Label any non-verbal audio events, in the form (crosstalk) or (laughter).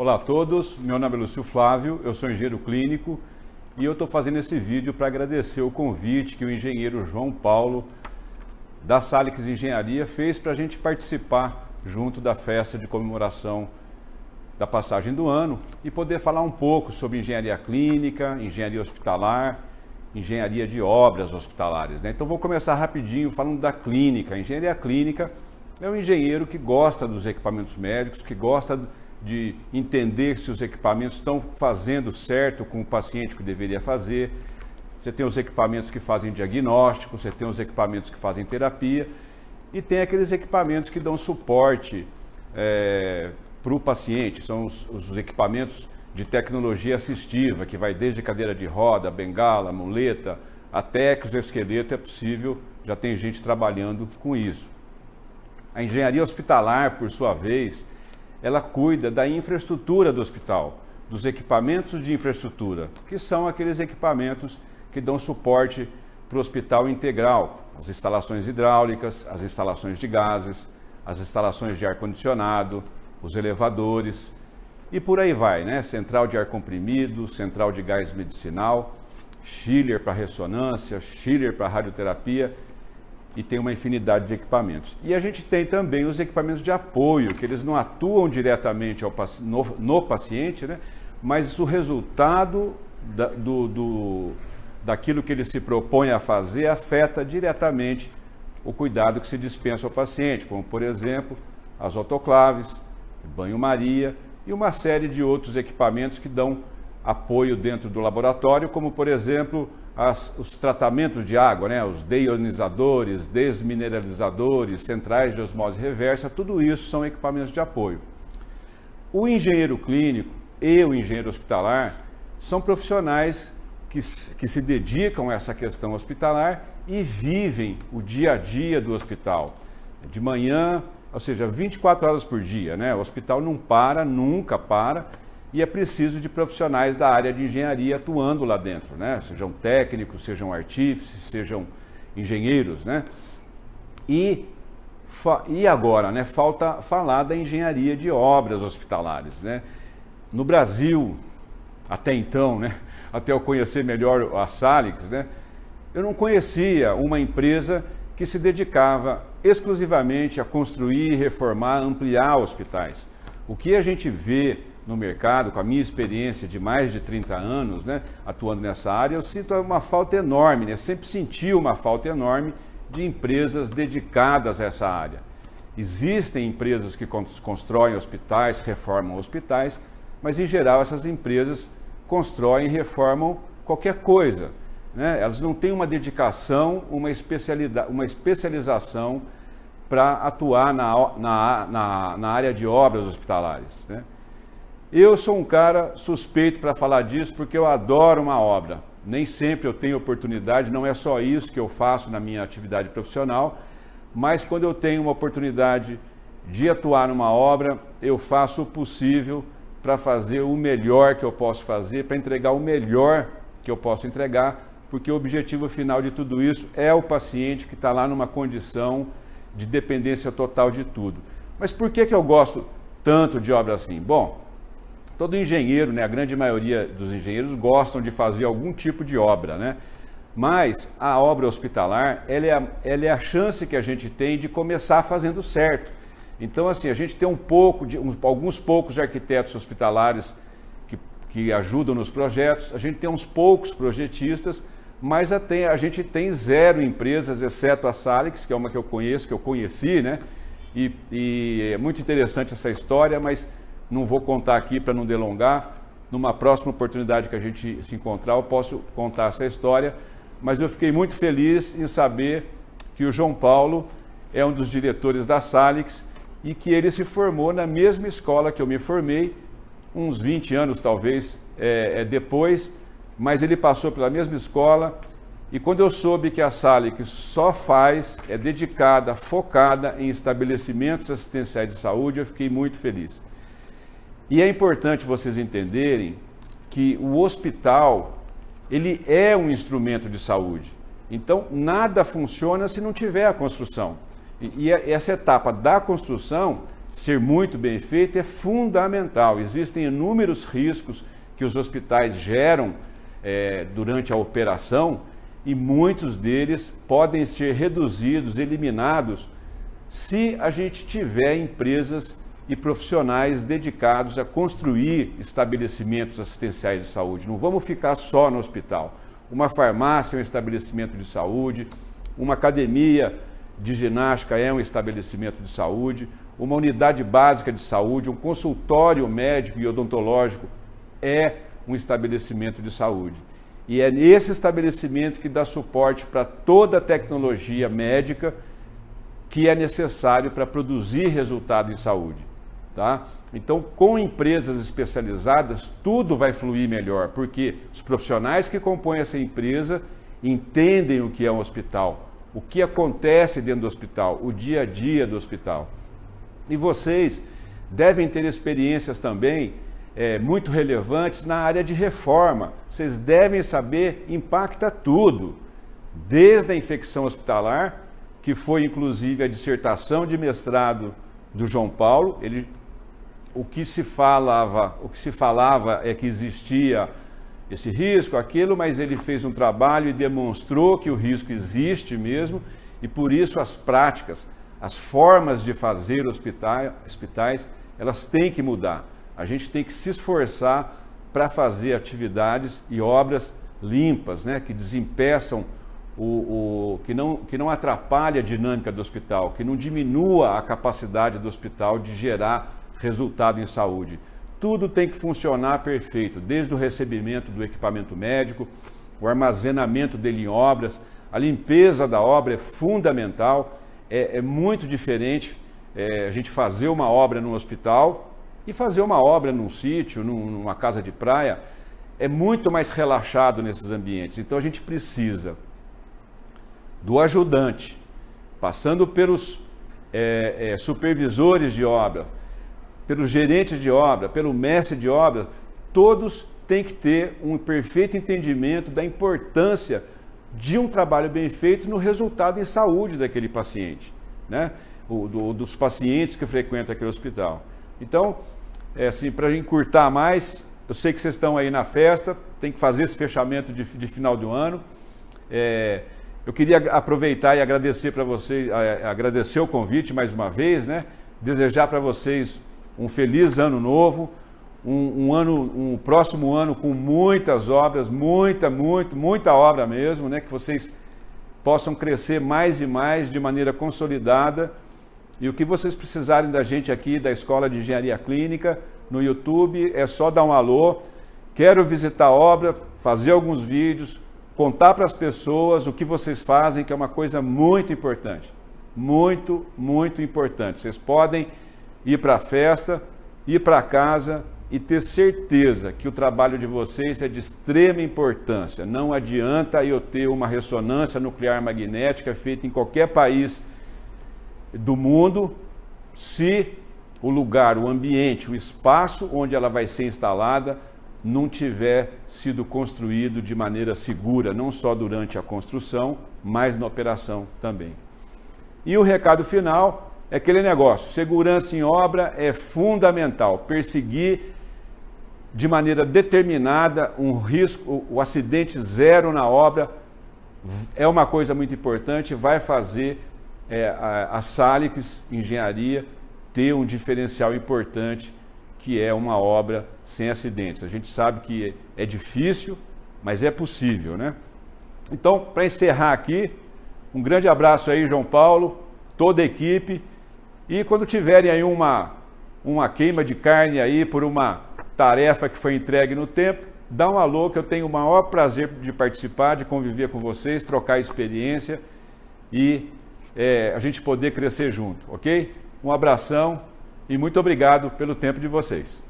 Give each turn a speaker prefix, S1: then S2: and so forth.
S1: Olá a todos, meu nome é Lúcio Flávio, eu sou engenheiro clínico e eu estou fazendo esse vídeo para agradecer o convite que o engenheiro João Paulo da Salix Engenharia fez para a gente participar junto da festa de comemoração da passagem do ano e poder falar um pouco sobre engenharia clínica, engenharia hospitalar, engenharia de obras hospitalares. Né? Então vou começar rapidinho falando da clínica. A engenharia clínica é um engenheiro que gosta dos equipamentos médicos, que gosta de entender se os equipamentos estão fazendo certo com o paciente que deveria fazer. Você tem os equipamentos que fazem diagnóstico, você tem os equipamentos que fazem terapia e tem aqueles equipamentos que dão suporte é, para o paciente. São os, os equipamentos de tecnologia assistiva, que vai desde cadeira de roda, bengala, muleta, até exoesqueleto é possível, já tem gente trabalhando com isso. A engenharia hospitalar, por sua vez, ela cuida da infraestrutura do hospital, dos equipamentos de infraestrutura, que são aqueles equipamentos que dão suporte para o hospital integral, as instalações hidráulicas, as instalações de gases, as instalações de ar-condicionado, os elevadores e por aí vai, né? Central de ar comprimido, central de gás medicinal, chiller para ressonância, chiller para radioterapia e tem uma infinidade de equipamentos. E a gente tem também os equipamentos de apoio, que eles não atuam diretamente ao, no, no paciente, né? mas o resultado da, do, do, daquilo que ele se propõe a fazer afeta diretamente o cuidado que se dispensa ao paciente, como, por exemplo, as autoclaves, banho-maria e uma série de outros equipamentos que dão apoio dentro do laboratório, como, por exemplo, as, os tratamentos de água, né? os deionizadores, desmineralizadores, centrais de osmose reversa, tudo isso são equipamentos de apoio. O engenheiro clínico e o engenheiro hospitalar são profissionais que, que se dedicam a essa questão hospitalar e vivem o dia a dia do hospital. De manhã, ou seja, 24 horas por dia, né? O hospital não para, nunca para, e é preciso de profissionais da área de engenharia atuando lá dentro, né? Sejam técnicos, sejam artífices, sejam engenheiros, né? E, e agora, né? Falta falar da engenharia de obras hospitalares, né? No Brasil, até então, né? (laughs) Até eu conhecer melhor a Salix, né? Eu não conhecia uma empresa que se dedicava exclusivamente a construir, reformar, ampliar hospitais. O que a gente vê no mercado, com a minha experiência de mais de 30 anos né, atuando nessa área, eu sinto uma falta enorme, né? sempre senti uma falta enorme de empresas dedicadas a essa área. Existem empresas que constroem hospitais, reformam hospitais, mas em geral essas empresas constroem e reformam qualquer coisa. Né? Elas não têm uma dedicação, uma, especialidade, uma especialização para atuar na, na, na, na área de obras hospitalares. Né? Eu sou um cara suspeito para falar disso porque eu adoro uma obra. Nem sempre eu tenho oportunidade, não é só isso que eu faço na minha atividade profissional, mas quando eu tenho uma oportunidade de atuar numa obra, eu faço o possível para fazer o melhor que eu posso fazer, para entregar o melhor que eu posso entregar, porque o objetivo final de tudo isso é o paciente que está lá numa condição de dependência total de tudo. Mas por que, que eu gosto tanto de obra assim? Bom, Todo engenheiro, né, a grande maioria dos engenheiros gostam de fazer algum tipo de obra, né? Mas a obra hospitalar, ela é, a, ela é a chance que a gente tem de começar fazendo certo. Então, assim, a gente tem um pouco, de, um, alguns poucos arquitetos hospitalares que, que ajudam nos projetos, a gente tem uns poucos projetistas, mas a, tem, a gente tem zero empresas, exceto a Salix, que é uma que eu conheço, que eu conheci, né? E, e é muito interessante essa história, mas não vou contar aqui para não delongar. Numa próxima oportunidade que a gente se encontrar, eu posso contar essa história. Mas eu fiquei muito feliz em saber que o João Paulo é um dos diretores da Salix e que ele se formou na mesma escola que eu me formei, uns 20 anos talvez é, é, depois, mas ele passou pela mesma escola. E quando eu soube que a Salix só faz, é dedicada, focada em estabelecimentos assistenciais de saúde, eu fiquei muito feliz. E é importante vocês entenderem que o hospital, ele é um instrumento de saúde. Então, nada funciona se não tiver a construção. E, e é, essa etapa da construção ser muito bem feita é fundamental. Existem inúmeros riscos que os hospitais geram é, durante a operação e muitos deles podem ser reduzidos, eliminados, se a gente tiver empresas e profissionais dedicados a construir estabelecimentos assistenciais de saúde. Não vamos ficar só no hospital. Uma farmácia é um estabelecimento de saúde, uma academia de ginástica é um estabelecimento de saúde, uma unidade básica de saúde, um consultório médico e odontológico é um estabelecimento de saúde. E é nesse estabelecimento que dá suporte para toda a tecnologia médica que é necessário para produzir resultado em saúde. Tá? Então, com empresas especializadas, tudo vai fluir melhor, porque os profissionais que compõem essa empresa entendem o que é um hospital, o que acontece dentro do hospital, o dia a dia do hospital. E vocês devem ter experiências também é, muito relevantes na área de reforma. Vocês devem saber, impacta tudo, desde a infecção hospitalar, que foi inclusive a dissertação de mestrado do João Paulo, ele o que se falava, o que se falava é que existia esse risco, aquilo, mas ele fez um trabalho e demonstrou que o risco existe mesmo, e por isso as práticas, as formas de fazer hospitais, hospitais elas têm que mudar. A gente tem que se esforçar para fazer atividades e obras limpas, né, que desimpeçam o, o que não que não atrapalhe a dinâmica do hospital, que não diminua a capacidade do hospital de gerar resultado em saúde. Tudo tem que funcionar perfeito, desde o recebimento do equipamento médico, o armazenamento dele em obras, a limpeza da obra é fundamental. É, é muito diferente é, a gente fazer uma obra num hospital e fazer uma obra num sítio, num, numa casa de praia. É muito mais relaxado nesses ambientes. Então a gente precisa do ajudante, passando pelos é, é supervisores de obra, pelo gerente de obra, pelo mestre de obra, todos têm que ter um perfeito entendimento da importância de um trabalho bem feito no resultado em saúde daquele paciente, né? O, do, dos pacientes que frequentam aquele hospital. Então, é assim, para encurtar mais, eu sei que vocês estão aí na festa, tem que fazer esse fechamento de, de final do ano. É, eu queria aproveitar e agradecer para vocês, é, agradecer o convite mais uma vez, né? Desejar para vocês um feliz ano novo, um, um, ano, um próximo ano com muitas obras, muita, muito, muita obra mesmo, né? Que vocês possam crescer mais e mais de maneira consolidada. E o que vocês precisarem da gente aqui, da Escola de Engenharia Clínica, no YouTube, é só dar um alô. Quero visitar a obra, fazer alguns vídeos, contar para as pessoas o que vocês fazem, que é uma coisa muito importante. Muito, muito importante. Vocês podem ir para a festa, ir para casa e ter certeza que o trabalho de vocês é de extrema importância. Não adianta eu ter uma ressonância nuclear magnética feita em qualquer país do mundo se o lugar, o ambiente, o espaço onde ela vai ser instalada não tiver sido construído de maneira segura, não só durante a construção, mas na operação também. E o recado final é aquele negócio: segurança em obra é fundamental. Perseguir de maneira determinada um risco, o acidente zero na obra é uma coisa muito importante, vai fazer é, a, a Salix Engenharia ter um diferencial importante que é uma obra sem acidentes. A gente sabe que é difícil, mas é possível, né? Então, para encerrar aqui, um grande abraço aí, João Paulo, toda a equipe. E quando tiverem aí uma, uma queima de carne aí por uma tarefa que foi entregue no tempo, dá um alô que eu tenho o maior prazer de participar, de conviver com vocês, trocar experiência e é, a gente poder crescer junto, ok? Um abração e muito obrigado pelo tempo de vocês.